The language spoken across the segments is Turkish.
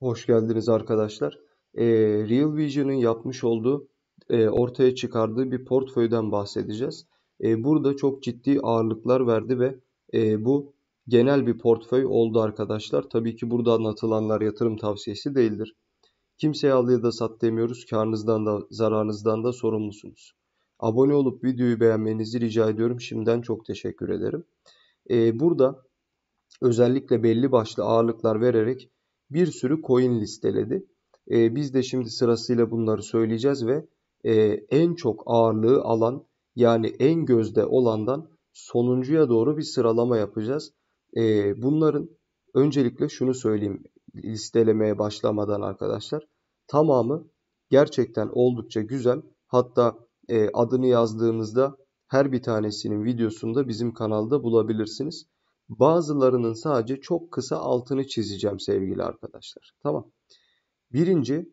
Hoş geldiniz arkadaşlar. Ee, Real Vision'ın yapmış olduğu, e, ortaya çıkardığı bir portföyden bahsedeceğiz. E, burada çok ciddi ağırlıklar verdi ve e, bu genel bir portföy oldu arkadaşlar. Tabii ki burada anlatılanlar yatırım tavsiyesi değildir. Kimseye al ya da sat demiyoruz. Karnınızdan da zararınızdan da sorumlusunuz. Abone olup videoyu beğenmenizi rica ediyorum. Şimdiden çok teşekkür ederim. burada özellikle belli başlı ağırlıklar vererek bir sürü coin listeledi. E, biz de şimdi sırasıyla bunları söyleyeceğiz ve e, en çok ağırlığı alan yani en gözde olandan sonuncuya doğru bir sıralama yapacağız. E, bunların öncelikle şunu söyleyeyim listelemeye başlamadan arkadaşlar. Tamamı gerçekten oldukça güzel. Hatta e, adını yazdığınızda her bir tanesinin videosunda bizim kanalda bulabilirsiniz. Bazılarının sadece çok kısa altını çizeceğim sevgili arkadaşlar. Tamam. Birinci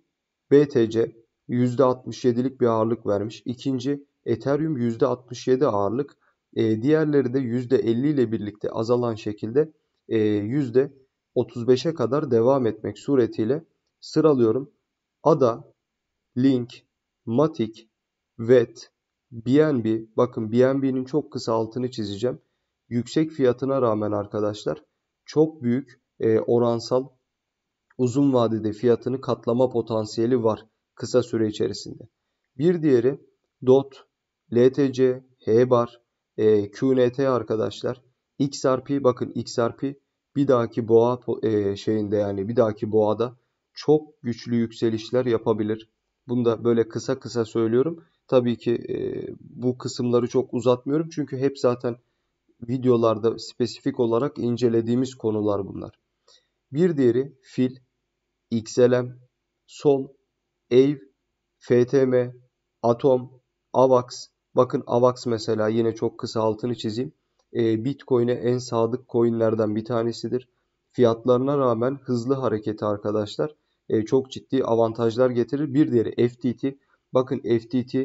BTC %67'lik bir ağırlık vermiş. İkinci Ethereum %67 ağırlık. E, diğerleri de %50 ile birlikte azalan şekilde e, %35'e kadar devam etmek suretiyle sıralıyorum. ADA, Link, Matic, VET, BNB. Bakın BNB'nin çok kısa altını çizeceğim yüksek fiyatına rağmen arkadaşlar çok büyük e, oransal uzun vadede fiyatını katlama potansiyeli var kısa süre içerisinde. Bir diğeri DOT, LTC, HBAR, e, QNT arkadaşlar. XRP bakın XRP bir dahaki boğa e, şeyinde yani bir dahaki boğada çok güçlü yükselişler yapabilir. Bunu da böyle kısa kısa söylüyorum. Tabii ki e, bu kısımları çok uzatmıyorum çünkü hep zaten videolarda spesifik olarak incelediğimiz konular bunlar. Bir diğeri fil, XLM, sol, ev, FTM, atom, AVAX. Bakın AVAX mesela yine çok kısa altını çizeyim. E, Bitcoin'e en sadık coinlerden bir tanesidir. Fiyatlarına rağmen hızlı hareketi arkadaşlar e, çok ciddi avantajlar getirir. Bir diğeri FTT. Bakın FTT,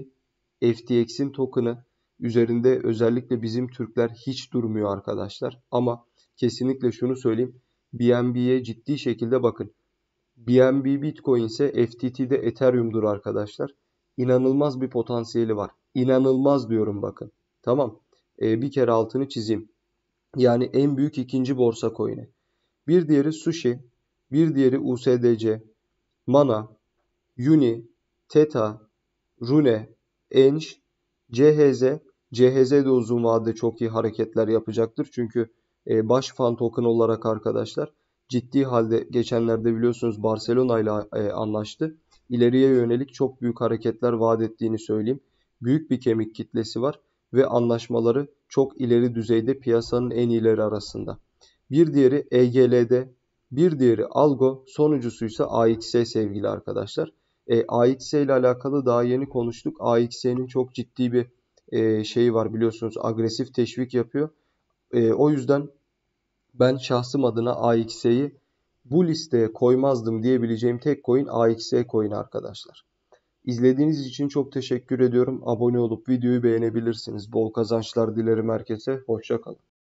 FTX'in token'ı üzerinde özellikle bizim Türkler hiç durmuyor arkadaşlar. Ama kesinlikle şunu söyleyeyim. BNB'ye ciddi şekilde bakın. BNB Bitcoin ise FTT'de Ethereum'dur arkadaşlar. İnanılmaz bir potansiyeli var. İnanılmaz diyorum bakın. Tamam. Ee, bir kere altını çizeyim. Yani en büyük ikinci borsa coin'i. Bir diğeri Sushi, bir diğeri USDC, Mana, Uni, Theta, Rune, Ench, CHZ CHZ de uzun vadede çok iyi hareketler yapacaktır. Çünkü e, baş fan token olarak arkadaşlar ciddi halde geçenlerde biliyorsunuz Barcelona ile e, anlaştı. İleriye yönelik çok büyük hareketler vaat ettiğini söyleyeyim. Büyük bir kemik kitlesi var ve anlaşmaları çok ileri düzeyde piyasanın en ileri arasında. Bir diğeri EGLD, bir diğeri Algo, sonuncusu ise AXS sevgili arkadaşlar. E, AXS ile alakalı daha yeni konuştuk. AXS'nin çok ciddi bir e, şeyi var biliyorsunuz agresif teşvik yapıyor. E, o yüzden ben şahsım adına AXE'yi bu listeye koymazdım diyebileceğim tek coin AXE coin arkadaşlar. İzlediğiniz için çok teşekkür ediyorum. Abone olup videoyu beğenebilirsiniz. Bol kazançlar dilerim herkese. Hoşçakalın.